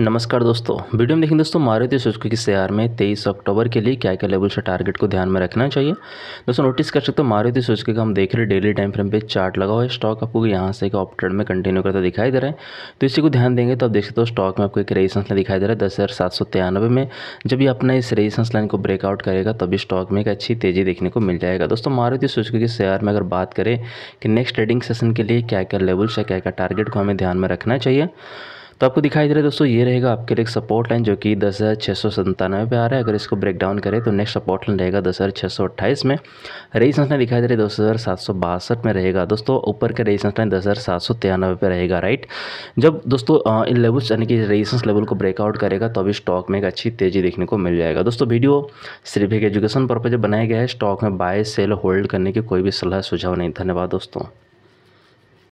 नमस्कार दोस्तों वीडियो में देखेंगे दोस्तों मारुति सुजुकी के शेयर में 23 अक्टूबर के लिए क्या क्या लेवल से टारगेट को ध्यान में रखना चाहिए दोस्तों नोटिस कर सकते हो मारुति सुजुकी का हम देख रहे हैं डेली टाइम फ्रेम पे चार्ट लगा हुआ है स्टॉक आपको यहाँ से एक ऑप्टेड में कंटिन्यू करता दिखाई दे रहा है तो इसी को ध्यान देंगे तो आप देख सकते हो स्टॉक में आपको एक रेजिस्टेंस लाइन दिखाई दे रहा है दस में जब भी अपना इस रेजिस्टेंस लाइन को ब्रेकआउट करेगा तभी स्टॉक में एक अच्छी तेज़ी देखने को मिल जाएगा दोस्तों मारुति सुजुकी के शेयर में अगर बात करें कि नेक्स्ट ट्रेडिंग सेशन के लिए क्या क्या लेवल से क्या क्या टारगेट को हमें ध्यान में रखना चाहिए तो आपको दिखाई दे रहा है दोस्तों ये रहेगा आपके लिए एक सपोर्ट लाइन जो कि दस हज़ार छः सौ संतानवे पे आ रहा है अगर इसको ब्रेक डाउन करें तो नेक्स्ट सपोर्ट लाइन रहेगा दस हज़ार छः सौ अट्ठाईस में रेजिस्टेंस लाइन दिखाई दे रही है दस हज़ार सात सौ बासठ में रहेगा दोस्तों ऊपर का रेजिस्टेंस लाइन दस हज़ार सात सौ तिरानवे पर रहेगा राइट जब दोस्तों इन लेवल्स यानी कि रेजिस्टेंस लेवल को ब्रेकआउट करेगा तो अभी स्टॉक में एक अच्छी तेज़ी देखने को मिल जाएगा दोस्तों वीडियो सिर्फ एक एजुकेशन पर्पज बनाया गया है स्टॉक में बाय सेल होल्ड करने की कोई भी सलाह सुझाव नहीं धन्यवाद दोस्तों